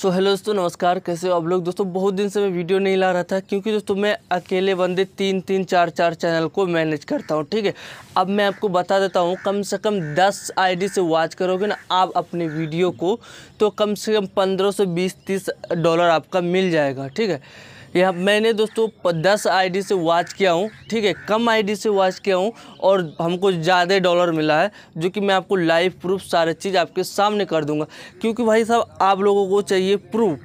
सो so, hello दोस्तों नमस्कार कैसे हो आप लोग दोस्तों बहुत दिन से मैं वीडियो नहीं ला रहा था क्योंकि दोस्तों मैं अकेले बंदे तीन तीन चार चार चैनल को मैनेज करता हूँ ठीक है अब मैं आपको बता देता हूँ कम से कम दस आईडी से वॉच करोगे ना आप अपने वीडियो को तो कम से कम पंद्रह सौ बीस तीस डॉलर आपका मिल जाएगा ठीक है यहाँ मैंने दोस्तों दस आईडी से वॉच किया हूँ ठीक है कम आईडी से वॉच किया हूँ और हमको ज़्यादा डॉलर मिला है जो कि मैं आपको लाइव प्रूफ सारे चीज़ आपके सामने कर दूँगा क्योंकि भाई साहब आप लोगों को चाहिए प्रूफ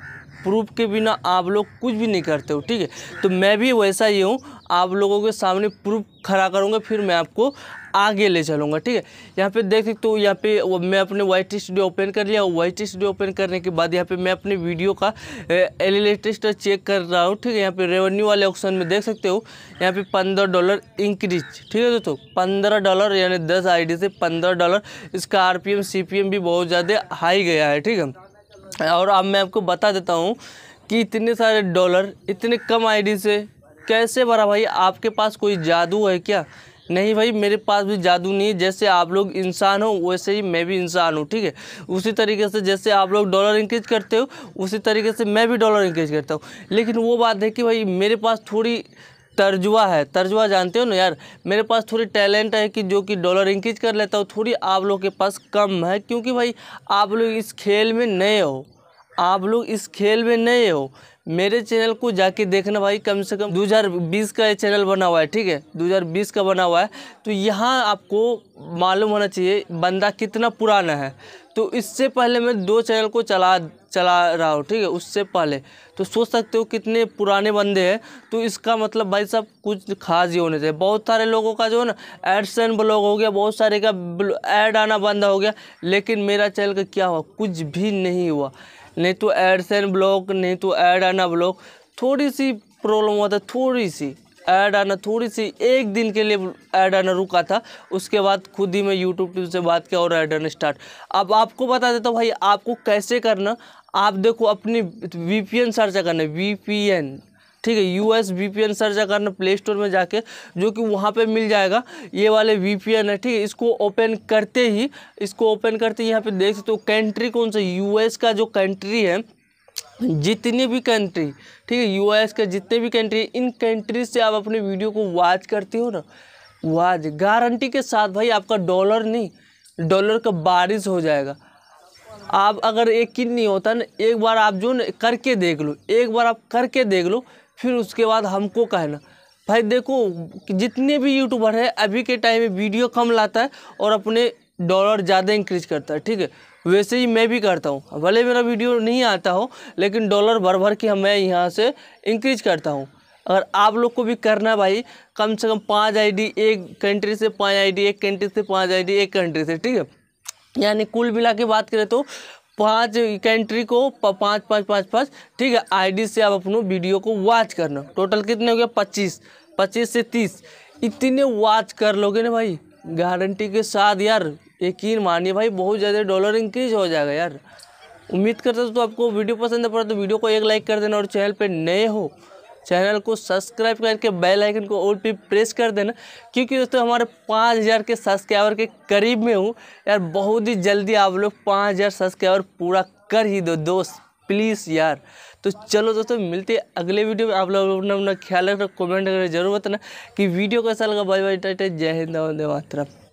प्रूफ के बिना आप लोग कुछ भी नहीं करते हो ठीक है तो मैं भी वैसा ही हूँ आप लोगों के सामने प्रूफ खड़ा करूँगा फिर मैं आपको आगे ले चलूँगा ठीक है यहाँ पे देख सकते हो यहाँ पे मैं अपने वाइट स्टूडियो ओपन कर लिया वाइट स्टूडियो ओपन करने के बाद यहाँ पे मैं अपने वीडियो का एलिटेस्ट चेक कर रहा हूँ ठीक है यहाँ पे रेवेन्यू वाले ऑप्शन में देख सकते हो यहाँ पे पंद्रह डॉलर इंक्रीज ठीक है दोस्तों पंद्रह डॉलर यानी दस आई से पंद्रह डॉलर इसका आर पी भी बहुत ज़्यादा हाई गया है ठीक है और अब मैं आपको बता देता हूँ कि इतने सारे डॉलर इतने कम आईडी से कैसे भरा भाई आपके पास कोई जादू है क्या नहीं भाई मेरे पास भी जादू नहीं है जैसे आप लोग इंसान हो वैसे ही मैं भी इंसान हूँ ठीक है उसी तरीके से जैसे आप लोग डॉलर इंक्रीज करते हो उसी तरीके से मैं भी डॉलर इंक्रीज करता हूँ लेकिन वो बात है कि भाई मेरे पास थोड़ी तर्जुआ है तर्जुआ जानते हो ना यार मेरे पास थोड़ी टैलेंट है कि जो कि डॉलर इंक्रीज कर लेता हूँ थोड़ी आप लोग के पास कम है क्योंकि भाई आप लोग इस खेल में नए हो आप लोग इस खेल में नए हो मेरे चैनल को जाके देखना भाई कम से कम 2020 का ये चैनल बना हुआ है ठीक है 2020 का बना हुआ है तो यहाँ आपको मालूम होना चाहिए बंदा कितना पुराना है तो इससे पहले मैं दो चैनल को चला चला रहा हूँ ठीक है उससे पहले तो सोच सकते हो कितने पुराने बंदे हैं तो इसका मतलब भाई साहब कुछ खास ही होने चाहिए बहुत सारे लोगों का जो है ना एडसन ब्लॉग हो गया बहुत सारे का एड आना बंद हो गया लेकिन मेरा चैनल का क्या हुआ कुछ भी नहीं हुआ नहीं तो एडसेन ब्लॉक नहीं तो ऐड आना ब्लॉक थोड़ी सी प्रॉब्लम हुआ था थोड़ी सी ऐड आना थोड़ी सी एक दिन के लिए ऐड आना रुका था उसके बाद खुद ही मैं यूट्यूब टीम से बात किया और ऐड आना स्टार्ट अब आपको बता देता हूँ भाई आपको कैसे करना आप देखो अपनी वी पी एन सर्च करना वी पी ठीक है U S V P N search करना प्ले स्टोर में जाके जो कि वहाँ पे मिल जाएगा ये वाले वी पी एन है ठीक है इसको ओपन करते ही इसको ओपन करते ही यहाँ पे देख सकते हो कंट्री कौन सा यू एस का जो कंट्री है जितनी भी कंट्री ठीक है यू एस के जितने भी कंट्री इन कंट्री से आप अपने वीडियो को वाच करते हो ना वाच गारंटी के साथ भाई आपका डॉलर नहीं डॉलर का बारिश हो जाएगा आप अगर किन नहीं होता ना एक बार आप जो ना करके देख लो एक बार आप करके देख लो फिर उसके बाद हमको कहना भाई देखो जितने भी यूट्यूबर है अभी के टाइम में वीडियो कम लाता है और अपने डॉलर ज़्यादा इंक्रीज करता है ठीक है वैसे ही मैं भी करता हूँ भले मेरा वीडियो नहीं आता हो लेकिन डॉलर भर भर के मैं यहाँ से इंक्रीज करता हूँ अगर आप लोग को भी करना भाई कम से कम पाँच आईडी एक कंट्री से पाँच आईडी एक कंट्री से पाँच आईडी एक कंट्री से ठीक है यानी कुल मिला के बात करें तो पाँच कंट्री को पाँच पाँच पाँच पाँच ठीक है आईडी से आप अपनों वीडियो को वॉच करना टोटल कितने हो गया पच्चीस पच्चीस से तीस इतने वॉच कर लोगे ना भाई गारंटी के साथ यार यकीन मानिए भाई बहुत ज़्यादा डॉलर इंक्रीज हो जाएगा यार उम्मीद करता हूँ तो आपको वीडियो पसंद पड़ा तो वीडियो को एक लाइक कर देना और चैनल पर नए हो चैनल को सब्सक्राइब करके बेल आइकन को और भी प्रेस कर देना क्योंकि दोस्तों हमारे पाँच हज़ार के सब्सक्राइबर के करीब में हूँ यार बहुत ही जल्दी आप लोग पाँच हज़ार सब्सक्राइबर पूरा कर ही दो दोस्त प्लीज़ यार तो चलो दोस्तों मिलते हैं अगले वीडियो में आप लोग अपना अपना ख्याल रखना कमेंट करें जरूर बताना कि वीडियो कैसा लगा बाई बाई टाटा जय हिंद वंदे मातरम